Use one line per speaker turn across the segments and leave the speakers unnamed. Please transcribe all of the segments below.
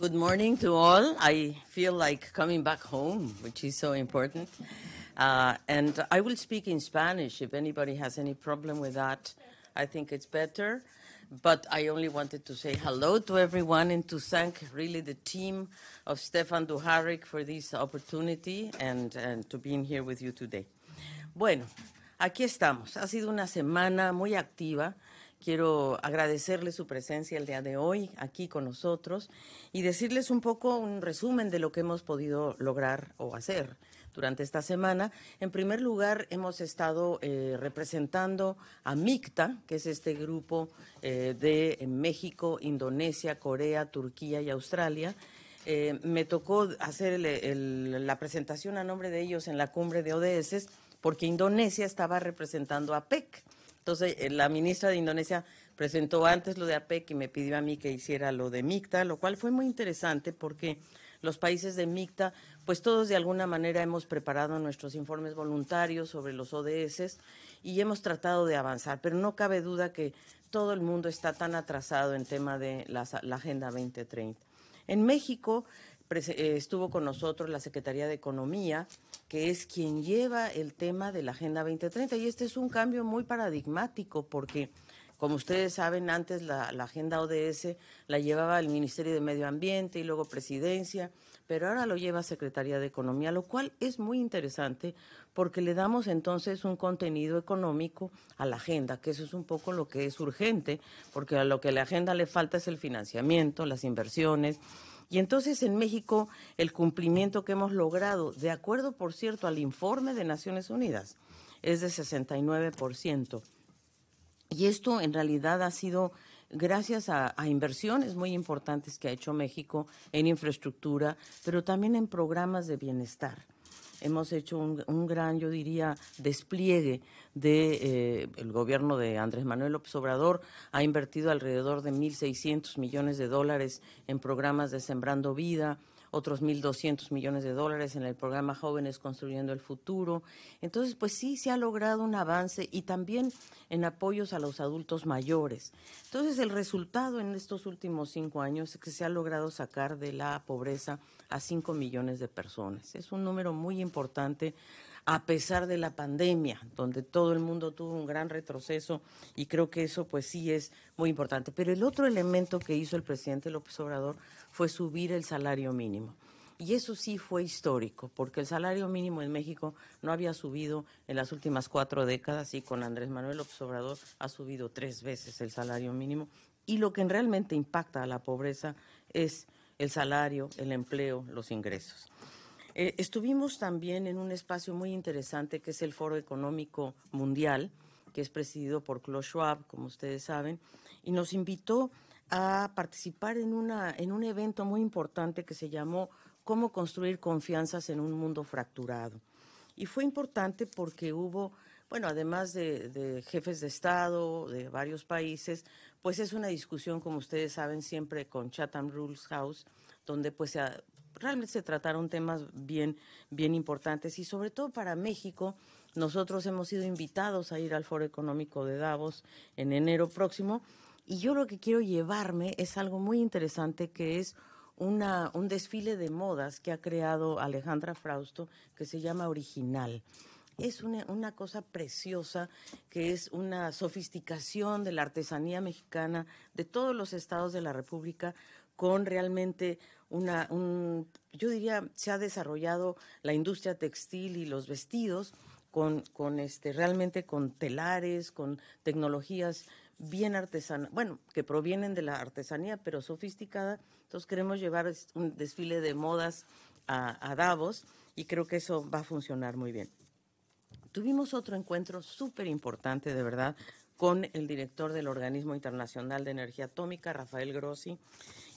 Good morning to all. I feel like coming back home, which is so important. Uh, and I will speak in Spanish if anybody has any problem with that. I think it's better. But I only wanted to say hello to everyone and to thank really the team of Stefan Duharik for this opportunity and, and to being here with you today. Bueno, aquí estamos. Ha sido una semana muy activa. Quiero agradecerle su presencia el día de hoy aquí con nosotros y decirles un poco un resumen de lo que hemos podido lograr o hacer durante esta semana. En primer lugar, hemos estado eh, representando a MICTA, que es este grupo eh, de eh, México, Indonesia, Corea, Turquía y Australia. me tocó hacer la presentación a nombre de ellos en la cumbre de ODS porque Indonesia estaba representando a PEC entonces, eh, la ministra de Indonesia presentó antes lo de APEC y me pidió a mí que hiciera lo de MICTA, lo cual fue muy interesante porque los países de MICTA, pues todos de alguna manera hemos preparado nuestros informes voluntarios sobre los ODS y hemos tratado de avanzar, pero no cabe duda que todo el mundo está tan atrasado en tema de la, la Agenda 2030. En México, eh, estuvo con nosotros la Secretaría de Economía, que es quien lleva el tema de la Agenda 2030. Y este es un cambio muy paradigmático porque... Como ustedes saben, antes la, agenda ODS la llevaba el Ministerio de Medio Ambiente y luego Presidencia, pero ahora lo lleva Secretaría de Economía, lo cual es muy interesante porque le damos entonces un contenido económico a la agenda, que eso es un poco lo que es urgente, porque a lo que la agenda le falta es el financiamiento, las inversiones, y entonces en México el cumplimiento que hemos logrado, de acuerdo por cierto al informe de Naciones Unidas, es de 69%. Y esto en realidad ha sido gracias a, a, inversiones muy importantes que ha hecho México en infraestructura, pero también en programas de bienestar hemos hecho un, gran, yo diría, despliegue de eh, el gobierno de Andrés Manuel López Obrador ha invertido alrededor de 1.600 millones de dólares en programas de Sembrando Vida, otros 1.200 millones de dólares en el programa Jóvenes Construyendo el Futuro. Entonces, pues sí, se ha logrado un avance y también en apoyos a los adultos mayores. Entonces, el resultado en estos últimos cinco años es que se ha logrado sacar de la pobreza a cinco millones de personas. Es un número muy importante a pesar de la pandemia, donde todo el mundo tuvo un gran retroceso y creo que eso pues sí es muy importante. Pero el otro elemento que hizo el presidente López Obrador fue subir el salario mínimo. Y eso sí fue histórico, porque el salario mínimo en México no había subido en las últimas cuatro décadas y con Andrés Manuel Observador ha subido tres veces el salario mínimo. Y lo que realmente impacta a la pobreza es el salario, el empleo, los ingresos. Eh, estuvimos también en un espacio muy interesante que es el Foro Económico Mundial, que es presidido por Klaus Schwab, como ustedes saben, y nos invitó a participar en, en un evento muy importante que se llamó Cómo construir confianzas en un mundo fracturado. Y fue importante porque hubo, bueno, además de, jefes de Estado de varios países, pues es una discusión, como ustedes saben, siempre con Chatham Rules House, donde pues realmente se trataron temas bien, bien importantes y sobre todo para México. Nosotros hemos sido invitados a ir al Foro Económico de Davos en enero próximo y yo lo que quiero llevarme es algo muy interesante que es una, un desfile de modas que ha creado Alejandra Frausto que se llama Original. Es una, cosa preciosa que es una sofisticación de la artesanía mexicana de todos los estados de la República con realmente una, yo diría, se ha desarrollado la industria textil y los vestidos con, con este, realmente con telares, con tecnologías bien artesana, bueno, que provienen de la artesanía, pero sofisticada. Entonces queremos llevar un desfile de modas a, Davos y creo que eso va a funcionar muy bien. Tuvimos otro encuentro súper importante, de verdad, con el director del Organismo Internacional de Energía Atómica, Rafael Grossi.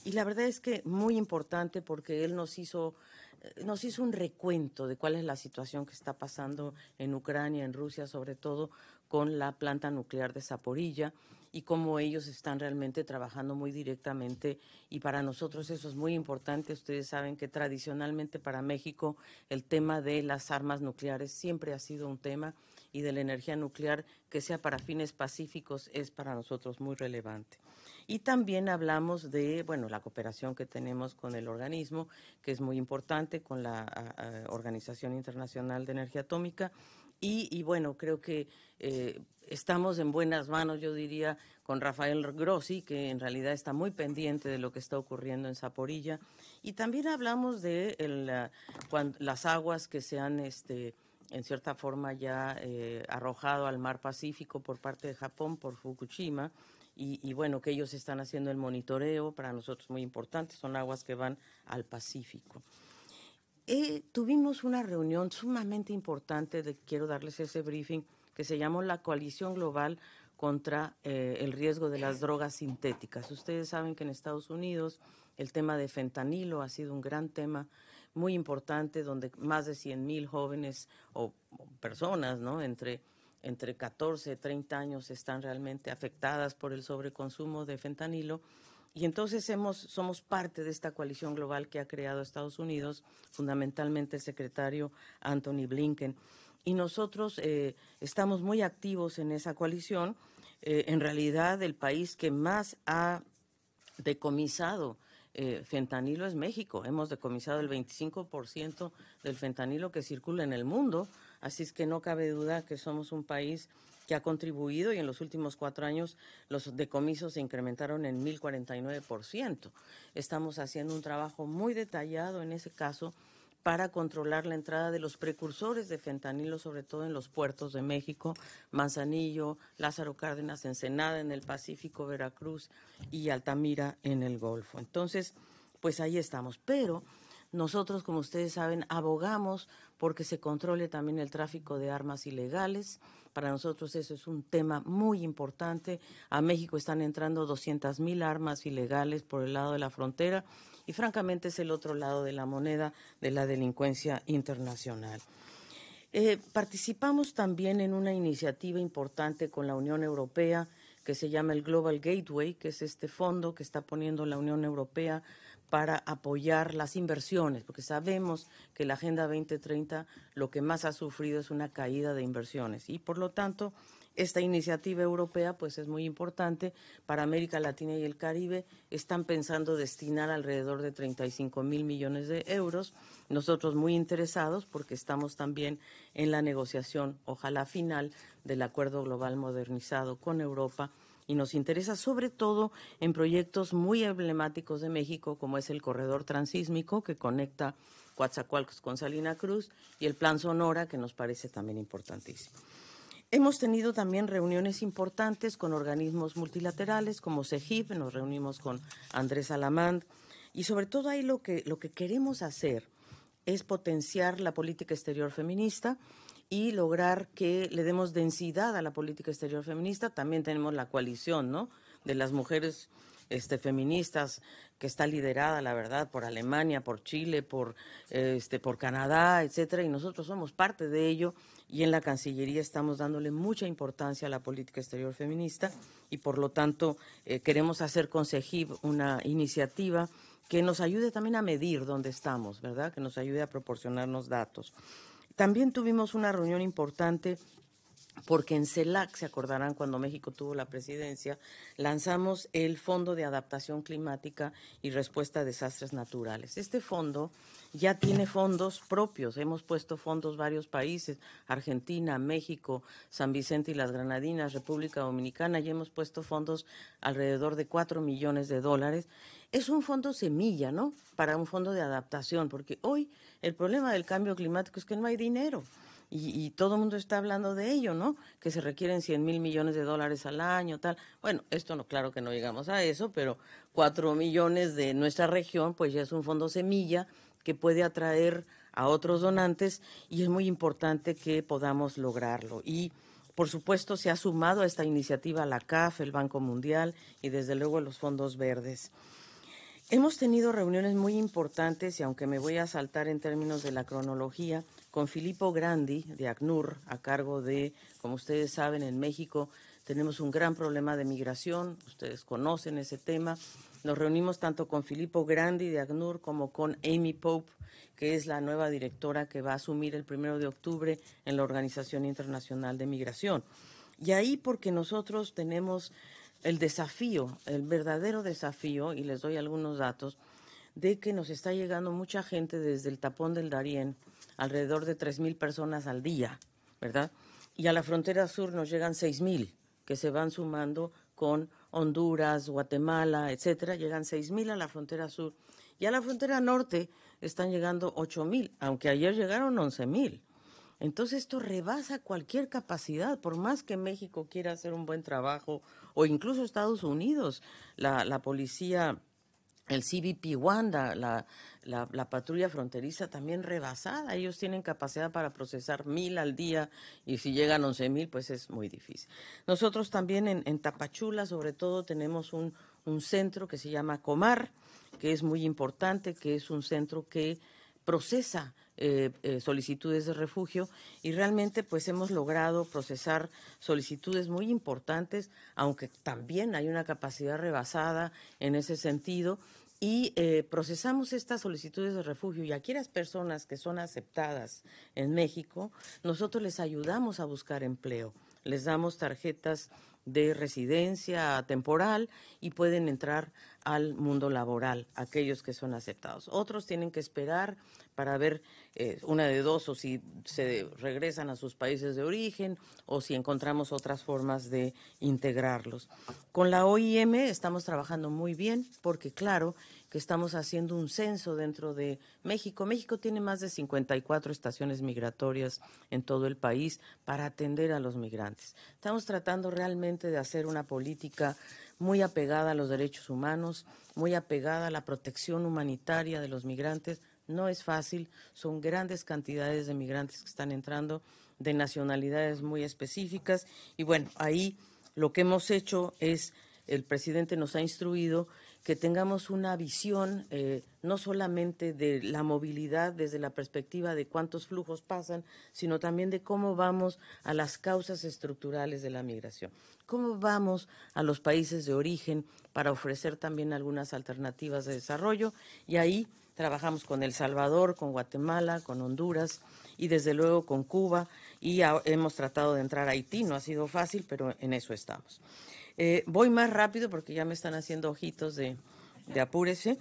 Y la verdad es que muy importante porque él nos hizo eh, nos hizo un recuento de cuál es la situación que está pasando en Ucrania, en Rusia, sobre todo con la planta nuclear de Zaporilla y cómo ellos están realmente trabajando muy directamente. Y para nosotros eso es muy importante. Ustedes saben que tradicionalmente para México el tema de las armas nucleares siempre ha sido un tema y de la energía nuclear que sea para fines pacíficos es para nosotros muy relevante. Y también hablamos de, bueno, la cooperación que tenemos con el organismo, que es muy importante, con la Organización Internacional de Energía Atómica. Y, bueno, creo que eh, estamos en buenas manos, yo diría, con Rafael Grossi, que en realidad está muy pendiente de lo que está ocurriendo en Saporilla. Y también hablamos de las aguas que se han... Este, en cierta forma ya eh, arrojado al mar Pacífico por parte de Japón por Fukushima, y, bueno, que ellos están haciendo el monitoreo, para nosotros muy importante, son aguas que van al Pacífico. Eh, tuvimos una reunión sumamente importante, quiero darles ese briefing, que se llamó la Coalición Global contra eh, el riesgo de las drogas sintéticas. Ustedes saben que en Estados Unidos el tema de fentanilo ha sido un gran tema muy importante, donde más de 100 mil jóvenes o personas, ¿no? entre entre 14 y 30 años están realmente afectadas por el sobreconsumo de fentanilo. Y entonces hemos, somos parte de esta coalición global que ha creado Estados Unidos, fundamentalmente el secretario Anthony Blinken. Y nosotros eh, estamos muy activos en esa coalición. Eh, en realidad, el país que más ha decomisado eh, fentanilo es México. Hemos decomisado el 25% del fentanilo que circula en el mundo. Así es que no cabe duda que somos un país que ha contribuido y en los últimos cuatro años los decomisos se incrementaron en 1.049%. Estamos haciendo un trabajo muy detallado en ese caso para controlar la entrada de los precursores de fentanilo, sobre todo en los puertos de México, Manzanillo, Lázaro Cárdenas, Ensenada en el Pacífico, Veracruz y Altamira en el Golfo. Entonces, pues ahí estamos. Pero nosotros, como ustedes saben, abogamos porque se controle también el tráfico de armas ilegales. Para nosotros eso es un tema muy importante. A México están entrando 200.000 armas ilegales por el lado de la frontera y francamente es el otro lado de la moneda de la delincuencia internacional. Eh, participamos también en una iniciativa importante con la Unión Europea que se llama el Global Gateway, que es este fondo que está poniendo la Unión Europea para apoyar las inversiones, porque sabemos que la Agenda 2030 lo que más ha sufrido es una caída de inversiones y por lo tanto esta iniciativa europea pues es muy importante para América Latina y el Caribe. Están pensando destinar alrededor de 35 mil millones de euros. Nosotros muy interesados porque estamos también en la negociación, ojalá final, del Acuerdo Global Modernizado con Europa y nos interesa sobre todo en proyectos muy emblemáticos de México, como es el corredor transísmico que conecta Coatzacoalcos con Salina Cruz y el plan Sonora, que nos parece también importantísimo. Hemos tenido también reuniones importantes con organismos multilaterales como CEGIP, nos reunimos con Andrés Alamand y sobre todo ahí lo que, lo que queremos hacer es potenciar la política exterior feminista y lograr que le demos densidad a la política exterior feminista. También tenemos la coalición, ¿no? De las mujeres este, feministas que está liderada, la verdad, por Alemania, por Chile, por, este, por Canadá, etcétera, y nosotros somos parte de ello y en la Cancillería estamos dándole mucha importancia a la política exterior feminista y por lo tanto eh, queremos hacer con una iniciativa que nos ayude también a medir dónde estamos, ¿verdad? Que nos ayude a proporcionarnos datos. También tuvimos una reunión importante porque en CELAC, se acordarán cuando México tuvo la presidencia, lanzamos el Fondo de Adaptación Climática y Respuesta a Desastres Naturales. Este fondo ya tiene fondos propios, hemos puesto fondos varios países, Argentina, México, San Vicente y las Granadinas, República Dominicana, y hemos puesto fondos alrededor de 4 millones de dólares. Es un fondo semilla, ¿no? Para un fondo de adaptación, porque hoy el problema del cambio climático es que no hay dinero y, todo el mundo está hablando de ello, ¿no? Que se requieren 100 mil millones de dólares al año, tal. Bueno, esto no, claro que no llegamos a eso, pero 4 millones de nuestra región, pues ya es un fondo semilla que puede atraer a otros donantes y es muy importante que podamos lograrlo. Y por supuesto se ha sumado a esta iniciativa la CAF, el Banco Mundial y desde luego los fondos verdes. Hemos tenido reuniones muy importantes y aunque me voy a saltar en términos de la cronología, con Filippo Grandi de ACNUR, a cargo de, como ustedes saben, en México tenemos un gran problema de migración, ustedes conocen ese tema. Nos reunimos tanto con Filippo Grandi de ACNUR como con Amy Pope, que es la nueva directora que va a asumir el primero de octubre en la Organización Internacional de Migración. Y ahí porque nosotros tenemos el desafío, el verdadero desafío, y les doy algunos datos, de que nos está llegando mucha gente desde el tapón del Darién, alrededor de 3.000 personas al día, ¿verdad? Y a la frontera sur nos llegan 6.000, que se van sumando con Honduras, Guatemala, etcétera. Llegan 6.000 a la frontera sur. Y a la frontera norte están llegando 8.000, aunque ayer llegaron 11.000. Entonces esto rebasa cualquier capacidad, por más que México quiera hacer un buen trabajo, o incluso Estados Unidos, la, la policía el CBP Wanda, la, patrulla fronteriza también rebasada. Ellos tienen capacidad para procesar mil al día y si llegan once mil, pues es muy difícil. Nosotros también en, Tapachula, sobre todo, tenemos un, centro que se llama Comar, que es muy importante, que es un centro que procesa eh, eh, solicitudes de refugio y realmente pues hemos logrado procesar solicitudes muy importantes, aunque también hay una capacidad rebasada en ese sentido y eh, procesamos estas solicitudes de refugio y aquellas personas que son aceptadas en México, nosotros les ayudamos a buscar empleo, les damos tarjetas de residencia temporal y pueden entrar al mundo laboral, aquellos que son aceptados. Otros tienen que esperar para ver eh, una de dos o si se regresan a sus países de origen o si encontramos otras formas de integrarlos. Con la OIM estamos trabajando muy bien porque, claro, que estamos haciendo un censo dentro de México. México tiene más de 54 estaciones migratorias en todo el país para atender a los migrantes. Estamos tratando realmente de hacer una política muy apegada a los derechos humanos, muy apegada a la protección humanitaria de los migrantes. No es fácil, son grandes cantidades de migrantes que están entrando de nacionalidades muy específicas y bueno, ahí lo que hemos hecho es el presidente nos ha instruido que tengamos una visión eh, no solamente de la movilidad desde la perspectiva de cuántos flujos pasan, sino también de cómo vamos a las causas estructurales de la migración, cómo vamos a los países de origen para ofrecer también algunas alternativas de desarrollo y ahí trabajamos con El Salvador, con Guatemala, con Honduras y desde luego con Cuba y hemos tratado de entrar a Haití, no ha sido fácil, pero en eso estamos. Eh, voy más rápido porque ya me están haciendo ojitos de, de apúrese.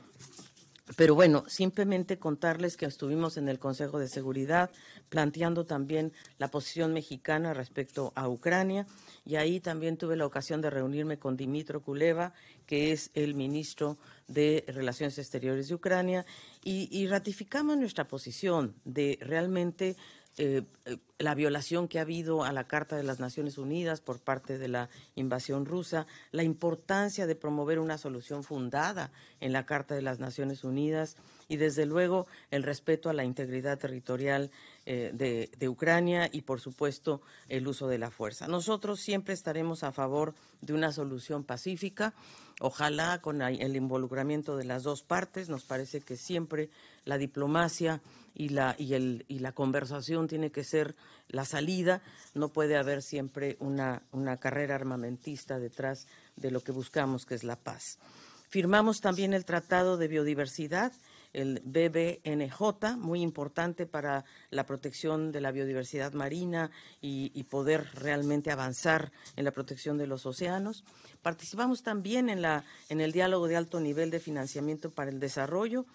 Pero bueno, simplemente contarles que estuvimos en el Consejo de Seguridad planteando también la posición mexicana respecto a Ucrania y ahí también tuve la ocasión de reunirme con Dimitro Kuleva, que es el ministro de Relaciones Exteriores de Ucrania, y, y ratificamos nuestra posición de realmente eh, eh, la violación que ha habido a la Carta de las Naciones Unidas por parte de la invasión rusa, la importancia de promover una solución fundada en la Carta de las Naciones Unidas y, desde luego, el respeto a la integridad territorial eh, de, Ucrania y, por supuesto, el uso de la fuerza. Nosotros siempre estaremos a favor de una solución pacífica, ojalá con el involucramiento de las dos partes. Nos parece que siempre la diplomacia y la, y el, y la conversación tiene que ser la salida. No puede haber siempre una carrera armamentista detrás de lo que buscamos, que es la paz. Firmamos también el Tratado de Biodiversidad el BBNJ, muy importante para la protección de la biodiversidad marina y, poder realmente avanzar en la protección de los océanos. Participamos también en, la, en el diálogo de alto nivel de financiamiento para el desarrollo.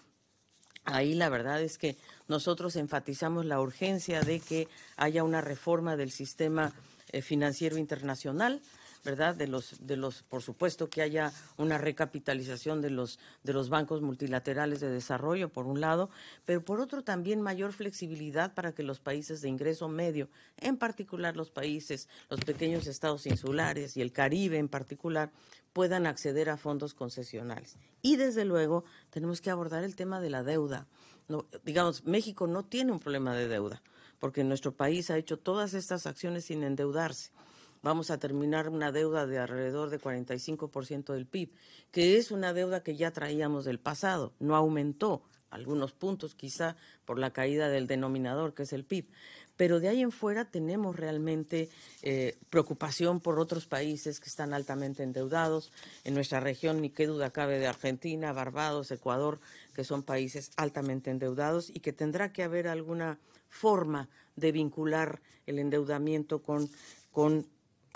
Ahí la verdad es que nosotros enfatizamos la urgencia de que haya una reforma del sistema eh, financiero internacional ¿verdad? De los, de los, por supuesto que haya una recapitalización de los, de los bancos multilaterales de desarrollo, por un lado, pero por otro también mayor flexibilidad para que los países de ingreso medio, en particular los países, los pequeños estados insulares y el Caribe en particular, puedan acceder a fondos concesionales. Y desde luego tenemos que abordar el tema de la deuda. digamos, México no tiene un problema de deuda, porque nuestro país ha hecho todas estas acciones sin endeudarse vamos a terminar una deuda de alrededor de 45% del PIB, que es una deuda que ya traíamos del pasado, no aumentó algunos puntos quizá por la caída del denominador, que es el PIB. Pero de ahí en fuera tenemos realmente eh, preocupación por otros países que están altamente endeudados. En nuestra región, ni qué duda cabe de Argentina, Barbados, Ecuador, que son países altamente endeudados y que tendrá que haber alguna forma de vincular el endeudamiento con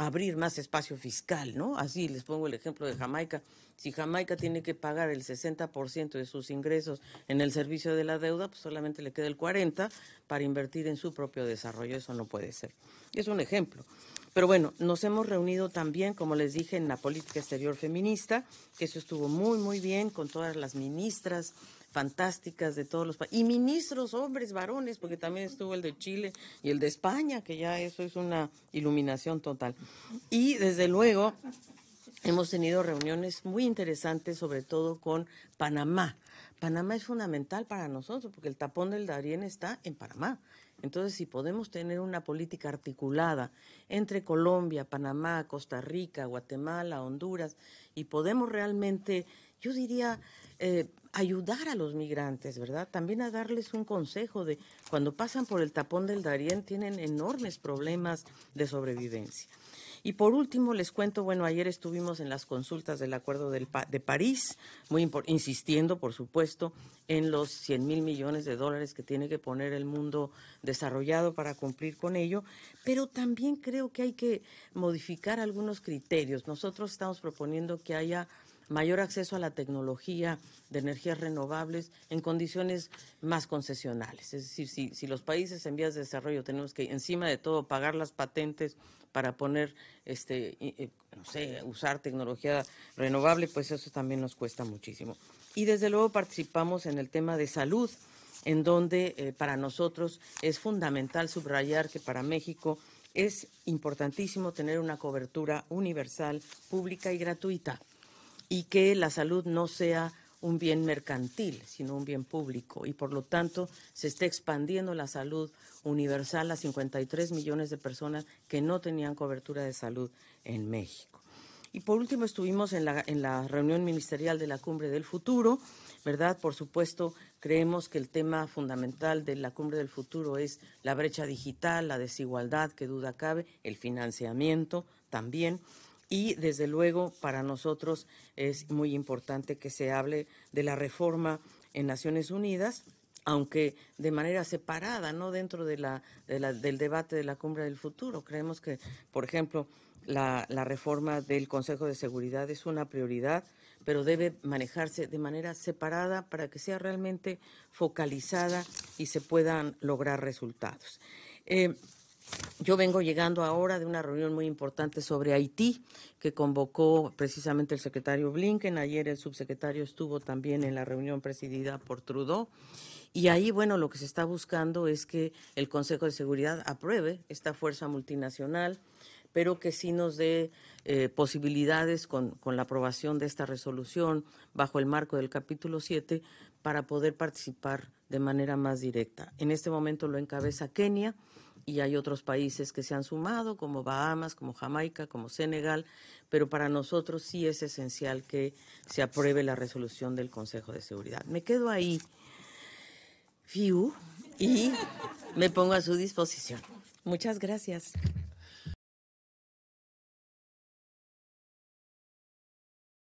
abrir más espacio fiscal, ¿no? Así les pongo el ejemplo de Jamaica. Si Jamaica tiene que pagar el 60% de sus ingresos en el servicio de la deuda, pues solamente le queda el 40% para invertir en su propio desarrollo. Eso no puede ser. Es un ejemplo. Pero bueno, nos hemos reunido también, como les dije, en la política exterior feminista, que eso estuvo muy, muy bien con todas las ministras fantásticas de todos los países. Y ministros, hombres, varones, porque también estuvo el de Chile y el de España, que ya eso es una iluminación total. Y desde luego hemos tenido reuniones muy interesantes, sobre todo con Panamá. Panamá es fundamental para nosotros, porque el tapón del Darién está en Panamá. Entonces, si podemos tener una política articulada entre Colombia, Panamá, Costa Rica, Guatemala, Honduras, y podemos realmente, yo diría, eh, ayudar a los migrantes, ¿verdad? También a darles un consejo de cuando pasan por el tapón del Darién tienen enormes problemas de sobrevivencia. Y por último, les cuento, bueno, ayer estuvimos en las consultas del Acuerdo del de París, muy insistiendo, por supuesto, en los 100 mil millones de dólares que tiene que poner el mundo desarrollado para cumplir con ello, pero también creo que hay que modificar algunos criterios. Nosotros estamos proponiendo que haya mayor acceso a la tecnología de energías renovables en condiciones más concesionales. Es decir, si, los países en vías de desarrollo tenemos que, encima de todo, pagar las patentes para poner, este, eh, no sé, usar tecnología renovable, pues eso también nos cuesta muchísimo. Y desde luego participamos en el tema de salud, en donde eh, para nosotros es fundamental subrayar que para México es importantísimo tener una cobertura universal, pública y gratuita y que la salud no sea un bien mercantil, sino un bien público. Y por lo tanto, se está expandiendo la salud universal a 53 millones de personas que no tenían cobertura de salud en México. Y por último, estuvimos en la, en la reunión ministerial de la Cumbre del Futuro, ¿verdad? Por supuesto, creemos que el tema fundamental de la Cumbre del Futuro es la brecha digital, la desigualdad, que duda cabe, el financiamiento también. Y desde luego para nosotros es muy importante que se hable de la reforma en Naciones Unidas, aunque de manera separada, no dentro de la, del debate de la cumbre del futuro. Creemos que, por ejemplo, la, reforma del Consejo de Seguridad es una prioridad, pero debe manejarse de manera separada para que sea realmente focalizada y se puedan lograr resultados. Eh, yo vengo llegando ahora de una reunión muy importante sobre Haití que convocó precisamente el secretario Blinken. Ayer el subsecretario estuvo también en la reunión presidida por Trudeau. Y ahí, bueno, lo que se está buscando es que el Consejo de Seguridad apruebe esta fuerza multinacional, pero que sí nos dé eh, posibilidades con, con la aprobación de esta resolución bajo el marco del capítulo 7 para poder participar de manera más directa. En este momento lo encabeza Kenia y hay otros países que se han sumado, como Bahamas, como Jamaica, como Senegal, pero para nosotros sí es esencial que se apruebe la resolución del Consejo de Seguridad. Me quedo ahí, Fiu, y me pongo a su disposición. Muchas gracias.